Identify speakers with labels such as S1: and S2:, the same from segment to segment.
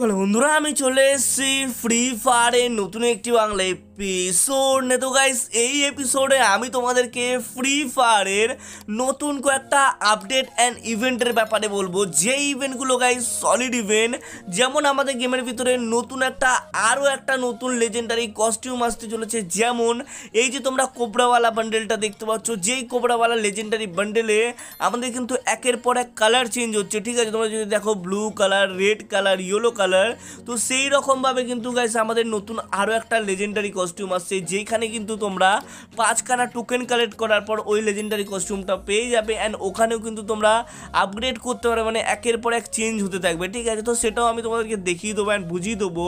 S1: বন্ধুরা আমি চলে এসেছি ফ্রি ফায়ারে নতুন একটি বাংলায় এপিসোড নে তো গাইস এই এপিসোডে আমি তোমাদেরকে ফ্রি ফায়ারের নতুন কয়েকটা আপডেট অ্যান্ড ইভেন্টের ব্যাপারে বলবো যে ইভেন্টগুলো গাইস সলিড ইভেন্ট যেমন আমাদের গেমের ভিতরে নতুন একটা আরও একটা নতুন লেজেন্ডারি কস্টিউম আসতে চলেছে যেমন এই যে তোমরা কোবরাওয়ালা বান্ডেলটা দেখতে পাচ্ছ যেই কোবরাওয়ালা লেজেন্ডারি বান্ডেলে আমাদের কিন্তু একের পর এক কালার চেঞ্জ হচ্ছে ঠিক আছে তোমরা যদি দেখো blue colour red colour yellow colour তো সেই রকমভাবে কিন্তু গাইস আমাদের নতুন আরও একটা লেজেন্ডারি কস্টিউম আসছে যেখানে কিন্তু তোমরা পাঁচখানা টোকেন কালেক্ট করার পর ওই লেজেন্ডারি কস্টিউমটা পেয়ে যাবে অ্যান্ড ওখানেও কিন্তু তোমরা আপগ্রেড করতে পারবে মানে একের পর এক চেঞ্জ হতে থাকবে ঠিক আছে তো সেটাও আমি তোমাদেরকে দেখিয়ে দেবো অ্যান্ড বুঝিয়ে দেবো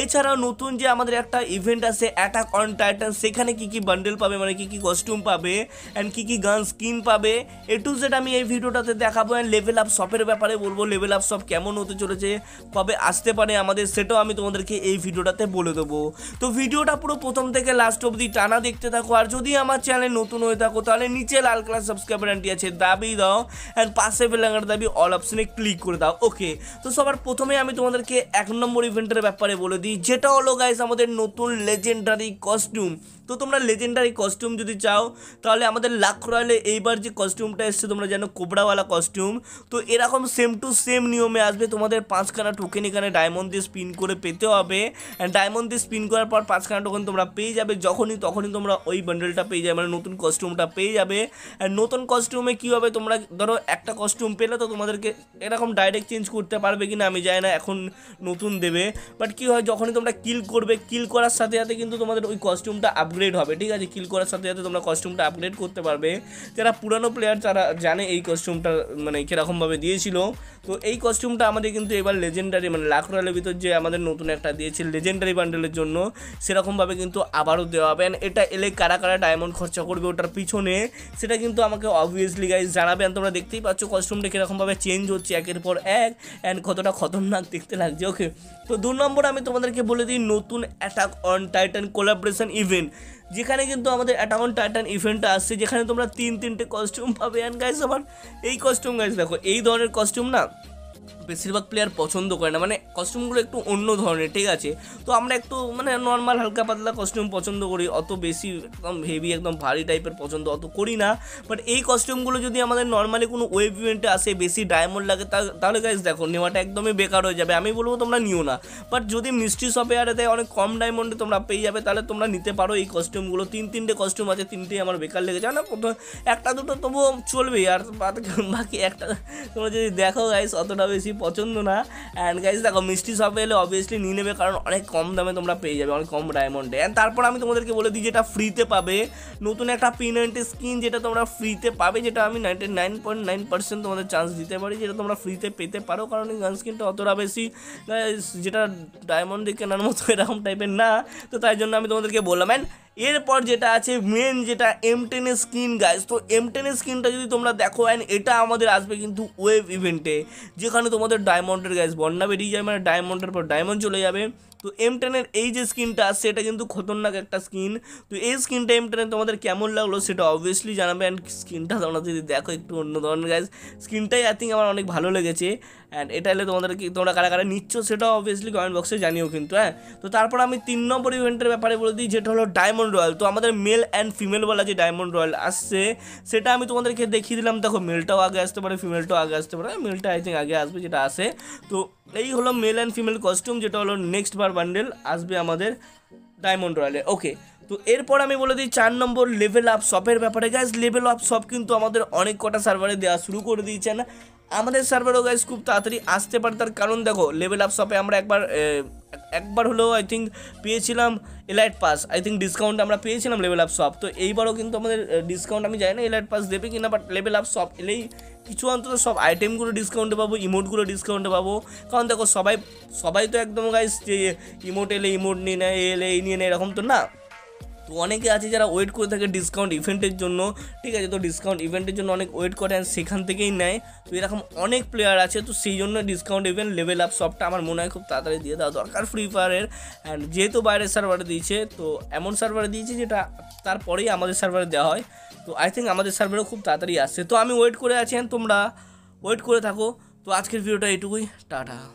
S1: এছাড়াও নতুন যে আমাদের একটা ইভেন্ট আছে অ্যাটাক অন টাইটান সেখানে কি কি বান্ডেল পাবে মানে কি কি কস্টিউম পাবে অ্যান্ড কি কি গান স্কিন পাবে এ টু জেড আমি এই ভিডিওটাতে দেখাবো অ্যান্ড লেভেল আপ শপের ব্যাপারে বলবো লেভেল আপ শপ কেমন হতে চলেছে কবে আসতে পারে আমাদের সেটাও আমি তোমাদেরকে এই ভিডিওটাতে বলে দেবো তো ভিডিওটা পুরো প্রথম থেকে লাস্ট অবধি টানা দেখতে থাকো আর যদি আমার চ্যানেল নতুন হয়ে থাকো তাহলে নিচে লাল কালার সাবস্ক্রাইব বাটনটি আছে দাবি দাও অ্যান্ড পাশে বেলাঙ্গার দাবি অল অপশনে ক্লিক করে দাও ওকে তো সবার প্রথমে আমি তোমাদেরকে এক নম্বর ইভেন্টের ব্যাপারে বলে দিই যেটা হলো গাইস আমাদের নতুন লেজেন্ডারি কস্টিউম তো তোমরা লেজেন্ডারি কস্টিউম যদি চাও তাহলে আমাদের লাখ রয়্যালে এইবার যে কস্টিউমটা এসছে তোমরা জানো কোবরাওয়ালা কস্টিউম তো এরকম সেম টু সেম নিয়মে আসবে তোমাদের পাঁচখানা টোকেন এখানে ডায়মন্ড দিয়ে স্পিন করে পেতে হবে ডায়মন্ড দিয়ে স্পিন করার পর পাঁচখানা টোকেন তোমরা পেয়ে যাবে যখনই তখনই তোমরা ওই বান্ডেলটা পেয়ে যাবে মানে নতুন কস্টিউমটা পেয়ে যাবে নতুন কস্টিউমে কী হবে তোমরা ধরো একটা কস্টিউম পেলে তো তোমাদেরকে এরকম ডাইরেক্ট চেঞ্জ করতে পারবে কি না আমি জানি না এখন নতুন দেবে বাট কী হয় যখনই তোমরা কিল করবে কিল করার সাথে সাথে কিন্তু তোমাদের ওই কস্টিউমটা আপ আপগ্রেড হবে ঠিক আছে কিল করার সাথে সাথে তোমরা কস্টিউমটা আপগ্রেড করতে পারবে যারা পুরানো প্লেয়ার তারা জানে এই কস্টিউমটা মানে কীরকমভাবে দিয়েছিল তো এই কস্টিউমটা আমাদের কিন্তু এবার লেজেন্ডারি মানে লাখ লাখরালের ভিতর যে আমাদের নতুন একটা দিয়েছে লেজেন্ডারি বান্ডেলের জন্য সেরকমভাবে কিন্তু আবারও দেওয়া হবে অ্যান্ড এটা এলে কারা কারা ডায়মন্ড খরচা করবে ওটার পিছনে সেটা কিন্তু আমাকে অবভিয়াসলি গাইজ জানাবেন তোমরা দেখতেই পাচ্ছ কস্টিউমটা কীরকমভাবে চেঞ্জ হচ্ছে একের পর এক অ্যান্ড কতটা খতরনাক দেখতে লাগছে ওকে তো দু নম্বর আমি তোমাদেরকে বলে দিই নতুন attack on Titan collaboration event যেখানে কিন্তু আমাদের অ্যাটাউন টাইটান ইভেন্টটা আসছে যেখানে তোমরা তিন তিনটে কস্টিউম পাবে অ্যান্ড গাইস আবার এই কস্টিউম গাইস দেখো এই ধরনের কস্টিউম না বেশিরভাগ প্লেয়ার পছন্দ করে না মানে কস্টিউমগুলো একটু অন্য ধরনের ঠিক আছে তো আমরা একটু মানে নর্মাল হালকা পাতলা কস্টিউম পছন্দ করি অত বেশি একদম হেভি একদম ভারী টাইপের পছন্দ অত করি না বাট এই কস্টিউমগুলো যদি আমাদের নর্মালি কোনো ওয়েব ইভেন্টে আসে বেশি ডায়মন্ড লাগে তাহলে গাইজ দেখো নেওয়াটা একদমই বেকার হয়ে যাবে আমি বলবো তোমরা নিও না বাট যদি মিষ্টি শপে দেয় অনেক কম ডায়মন্ডে তোমরা পেয়ে যাবে তাহলে তোমরা নিতে পারো এই কস্টিউমগুলো তিন তিনটে কস্টিউম আছে তিনটেই আমার বেকার লেগে যায় না প্রথম একটা দুটো তবুও চলবে আর বাকি একটা তোমরা যদি দেখো গাইস অতটা বেশি পছন্দ না অ্যান্ড গাইজ দেখো মিষ্টি শপে এলে অবভিয়াসলি নিয়ে নেবে কারণ অনেক কম দামে তোমরা পেয়ে যাবে অনেক কম ডায়মন্ডে অ্যান্ড তারপর আমি তোমাদেরকে বলে দিই যেটা ফ্রিতে পাবে নতুন একটা পিনান্টি স্কিন যেটা তোমরা ফ্রিতে পাবে যেটা আমি ninety nine point nine percent তোমাদের চান্স দিতে পারি যেটা তোমরা ফ্রিতে পেতে পারো কারণ এই গানস্কিনটা অতটা বেশি যেটা ডায়মন্ডে কেনার মতো এরকম টাইপের না তো তাই জন্য আমি তোমাদেরকে বললাম অ্যান্ড এরপর যেটা আছে মেন যেটা এম টেনের স্কিন গাইজ তো এম টেনের স্ক্রিনটা যদি তোমরা দেখো অ্যান্ড এটা আমাদের আসবে কিন্তু ওয়েব ইভেন্টে যেখানে তোমাদের ডায়মন্ডের গাইজ বন্যা বেরিয়ে যায় মানে ডায়মন্ডের পর ডায়মন্ড চলে যাবে তো এম টেনের এই যে স্কিনটা সেটা কিন্তু খতরনাক একটা স্কিন তো এই স্কিনটা এম টেনে তোমাদের কেমন লাগলো সেটা অবভিয়াসলি জানাবে অ্যান্ড স্কিনটা তোমরা যদি দেখো একটু অন্য ধরনের গাছ স্কিনটাই আই থিঙ্ক আমার অনেক ভালো লেগেছে অ্যান্ড এটা এলে তোমাদেরকে তোমরা কারা কারা নিচ্ছ সেটাও অবভিয়াসলি কমেন্ট বক্সে জানিও কিন্তু হ্যাঁ তো তারপর আমি তিন নম্বর ইভেন্টের ব্যাপারে বলে দিই যেটা হলো ডায়মন্ড রয়্যাল তো আমাদের মেল অ্যান্ড ফিমেল বলা যে ডায়মন্ড রয়্যাল আসছে সেটা আমি তোমাদেরকে দেখিয়ে দিলাম দেখো মেলটাও আগে আসতে পারে ফিমেলটাও আগে আসতে পারে মেলটা আই থিঙ্ক আগে আসবে যেটা আসে তো এই হলো মেল অ্যান্ড ফিমেল কস্টিউম যেটা হলো নেক্সট বার বান্ডেল আসবে আমাদের ডায়মন্ড রয়্যালে ওকে তো এরপর আমি বলে দিই চার নম্বর লেভেল আপ শপের ব্যাপারে গ্যাস লেভেল আপ শপ কিন্তু আমাদের অনেক কটা সার্ভারে দেওয়া শুরু করে দিয়েছে না আমাদের সার্ভারও গাইজ খুব তাড়াতাড়ি আসতে পারে তার কারণ দেখো লেভেল আপ শপে আমরা একবার একবার হলেও আই থিঙ্ক পেয়েছিলাম elite pass I think discount আমরা পেয়েছিলাম লেভেল আপ শপ তো এইবারও কিন্তু আমাদের ডিসকাউন্ট আমি জানি না এলাইট পাস দেবে কিনা বাট লেভেল আপ শপ এলেই কিছু অন্তত সব আইটেমগুলো ডিসকাউন্টে পাবো ইমোটগুলো ডিসকাউন্টে পাবো কারণ দেখো সবাই সবাই তো একদম গাইজ ইমোট এলে ইমোট নিয়ে নেয় এলে এই নিয়ে নেয় এরকম তো না তো অনেকে আছে যারা ওয়েট করে থাকে ডিসকাউন্ট ইভেন্টের জন্য ঠিক আছে তো ডিসকাউন্ট ইভেন্টের জন্য অনেক ওয়েট করে অ্যান্ড সেখান থেকেই নেয় তো এরকম অনেক প্লেয়ার আছে তো সেই জন্য ডিসকাউন্ট ইভেন্ট লেভেল আপ সবটা আমার মনে হয় খুব তাড়াতাড়ি দিয়ে দেওয়া দরকার ফ্রি ফায়ারের অ্যান্ড যেহেতু বাইরের সার্ভারে দিয়েছে তো এমন সার্ভারে দিয়েছে যেটা তারপরেই আমাদের সার্ভারে দেওয়া হয় তো আই থিঙ্ক আমাদের সার্ভারও খুব তাড়াতাড়ি আসছে তো আমি ওয়েট করে আছেন তোমরা ওয়েট করে থাকো তো আজকের ভিডিওটা এটুকুই টাটা